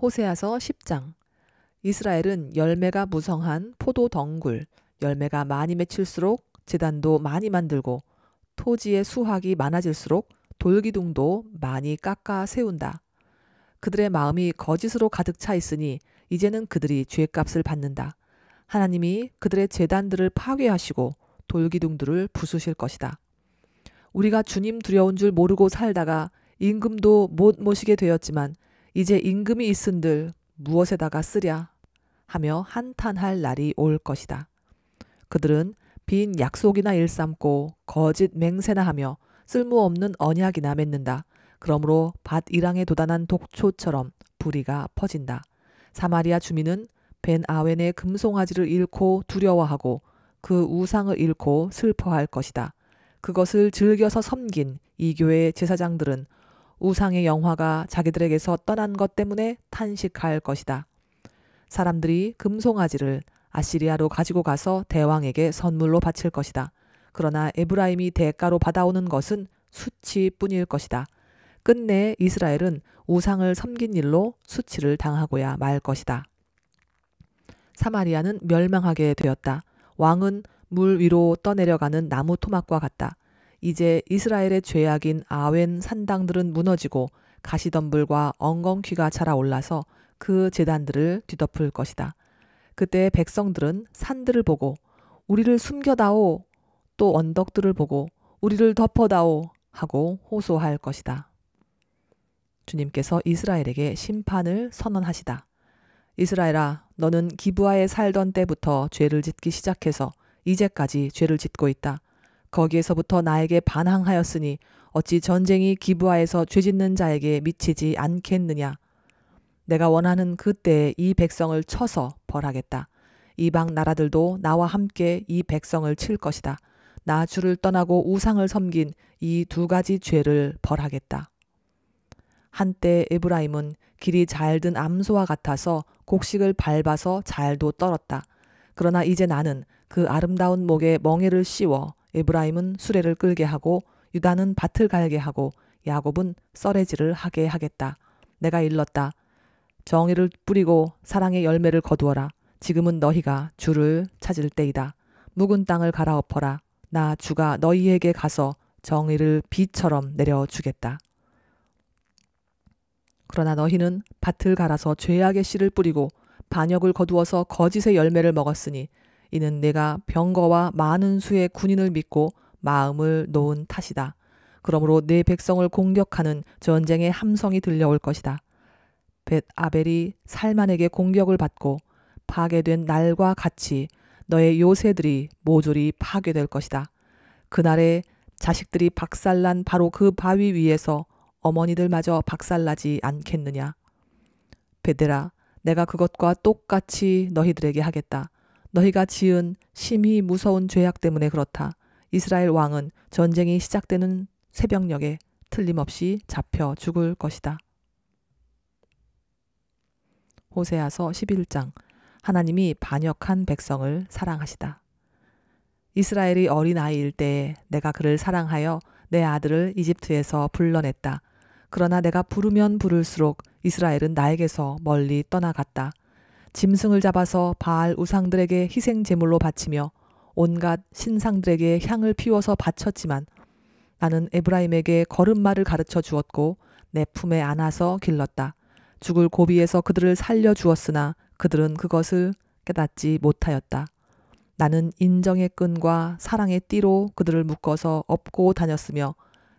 호세아서 10장 이스라엘은 열매가 무성한 포도 덩굴, 열매가 많이 맺힐수록 재단도 많이 만들고 토지의 수확이 많아질수록 돌기둥도 많이 깎아 세운다. 그들의 마음이 거짓으로 가득 차 있으니 이제는 그들이 죄값을 받는다. 하나님이 그들의 재단들을 파괴하시고 돌기둥들을 부수실 것이다. 우리가 주님 두려운 줄 모르고 살다가 임금도 못 모시게 되었지만 이제 임금이 있은들 무엇에다가 쓰랴 하며 한탄할 날이 올 것이다. 그들은 빈 약속이나 일삼고 거짓 맹세나 하며 쓸모없는 언약이나 맺는다. 그러므로 밭 이랑에 도단한 독초처럼 부리가 퍼진다. 사마리아 주민은 벤 아웬의 금송아지를 잃고 두려워하고 그 우상을 잃고 슬퍼할 것이다. 그것을 즐겨서 섬긴 이교의 제사장들은 우상의 영화가 자기들에게서 떠난 것 때문에 탄식할 것이다. 사람들이 금송아지를 아시리아로 가지고 가서 대왕에게 선물로 바칠 것이다. 그러나 에브라임이 대가로 받아오는 것은 수치뿐일 것이다. 끝내 이스라엘은 우상을 섬긴 일로 수치를 당하고야 말 것이다. 사마리아는 멸망하게 되었다. 왕은 물 위로 떠내려가는 나무 토막과 같다. 이제 이스라엘의 죄악인 아웬 산당들은 무너지고 가시덤불과 엉겅퀴가 자라올라서 그 재단들을 뒤덮을 것이다. 그때 백성들은 산들을 보고 우리를 숨겨다오 또 언덕들을 보고 우리를 덮어다오 하고 호소할 것이다. 주님께서 이스라엘에게 심판을 선언하시다. 이스라엘아, 너는 기부하에 살던 때부터 죄를 짓기 시작해서 이제까지 죄를 짓고 있다. 거기에서부터 나에게 반항하였으니 어찌 전쟁이 기부하에서 죄짓는 자에게 미치지 않겠느냐. 내가 원하는 그때에 이 백성을 쳐서 벌하겠다. 이방 나라들도 나와 함께 이 백성을 칠 것이다. 나 주를 떠나고 우상을 섬긴 이 두 가지 죄를 벌하겠다. 한때 에브라임은 길이 잘 든 암소와 같아서 곡식을 밟아서 잘도 떨었다. 그러나 이제 나는 그 아름다운 목에 멍해를 씌워 에브라임은 수레를 끌게 하고 유다는 밭을 갈게 하고 야곱은 썰레질을 하게 하겠다. 내가 일렀다. 정의를 뿌리고 사랑의 열매를 거두어라. 지금은 너희가 주를 찾을 때이다. 묵은 땅을 갈아엎어라. 나 주가 너희에게 가서 정의를 비처럼 내려주겠다. 그러나 너희는 밭을 갈아서 죄악의 씨를 뿌리고 반역을 거두어서 거짓의 열매를 먹었으니 이는 내가 병거와 많은 수의 군인을 믿고 마음을 놓은 탓이다. 그러므로 내 백성을 공격하는 전쟁의 함성이 들려올 것이다. 벳 아벨이 살만에게 공격을 받고 파괴된 날과 같이 너의 요새들이 모조리 파괴될 것이다. 그날에 자식들이 박살난 바로 그 바위 위에서 어머니들마저 박살나지 않겠느냐. 베데라, 내가 그것과 똑같이 너희들에게 하겠다. 너희가 지은 심히 무서운 죄악 때문에 그렇다. 이스라엘 왕은 전쟁이 시작되는 새벽녘에 틀림없이 잡혀 죽을 것이다. 호세아서 11장 하나님이 반역한 백성을 사랑하시다. 이스라엘이 어린아이일 때에 내가 그를 사랑하여 내 아들을 이집트에서 불러냈다. 그러나 내가 부르면 부를수록 이스라엘은 나에게서 멀리 떠나갔다. 짐승을 잡아서 바알 우상들에게 희생 제물로 바치며 온갖 신상들에게 향을 피워서 바쳤지만 나는 에브라임에게 걸음마를 가르쳐 주었고 내 품에 안아서 길렀다. 죽을 고비에서 그들을 살려 주었으나 그들은 그것을 깨닫지 못하였다. 나는 인정의 끈과 사랑의 띠로 그들을 묶어서 업고 다녔으며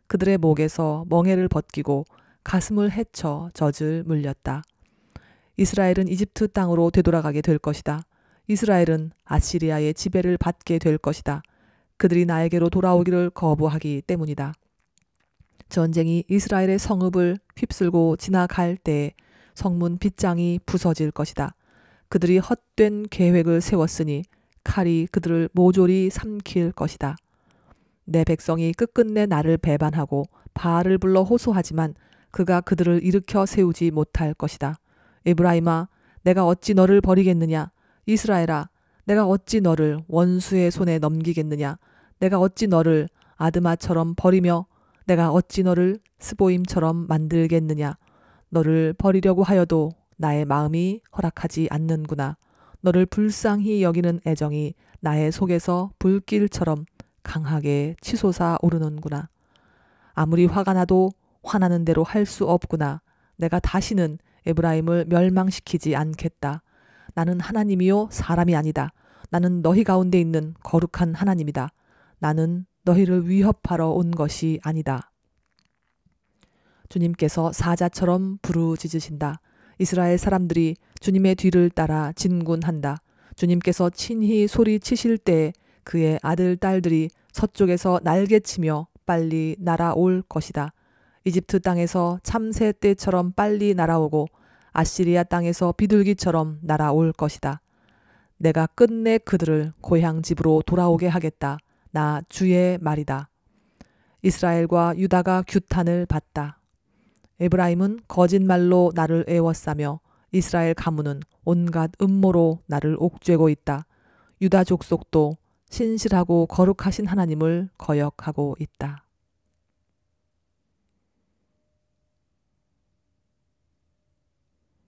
그들의 목에서 멍해를 벗기고 가슴을 헤쳐 젖을 물렸다. 이스라엘은 이집트 땅으로 되돌아가게 될 것이다. 이스라엘은 아시리아의 지배를 받게 될 것이다. 그들이 나에게로 돌아오기를 거부하기 때문이다. 전쟁이 이스라엘의 성읍을 휩쓸고 지나갈 때에 성문 빗장이 부서질 것이다. 그들이 헛된 계획을 세웠으니 칼이 그들을 모조리 삼킬 것이다. 내 백성이 끝끝내 나를 배반하고 바알을 불러 호소하지만 그가 그들을 일으켜 세우지 못할 것이다. 에브라임아, 내가 어찌 너를 버리겠느냐? 이스라엘아, 내가 어찌 너를 원수의 손에 넘기겠느냐? 내가 어찌 너를 아드마처럼 버리며 내가 어찌 너를 스보임처럼 만들겠느냐? 너를 버리려고 하여도 나의 마음이 허락하지 않는구나. 너를 불쌍히 여기는 애정이 나의 속에서 불길처럼 강하게 치솟아 오르는구나. 아무리 화가 나도 화나는 대로 할 수 없구나. 내가 다시는 에브라임을 멸망시키지 않겠다. 나는 하나님이요 사람이 아니다. 나는 너희 가운데 있는 거룩한 하나님이다. 나는 너희를 위협하러 온 것이 아니다. 주님께서 사자처럼 부르짖으신다. 이스라엘 사람들이 주님의 뒤를 따라 진군한다. 주님께서 친히 소리치실 때 그의 아들 딸들이 서쪽에서 날개치며 빨리 날아올 것이다. 이집트 땅에서 참새 때처럼 빨리 날아오고 아시리아 땅에서 비둘기처럼 날아올 것이다. 내가 끝내 그들을 고향 집으로 돌아오게 하겠다. 나 주의 말이다. 이스라엘과 유다가 규탄을 받다. 에브라임은 거짓말로 나를 애워싸며 이스라엘 가문은 온갖 음모로 나를 옥죄고 있다. 유다 족속도 신실하고 거룩하신 하나님을 거역하고 있다.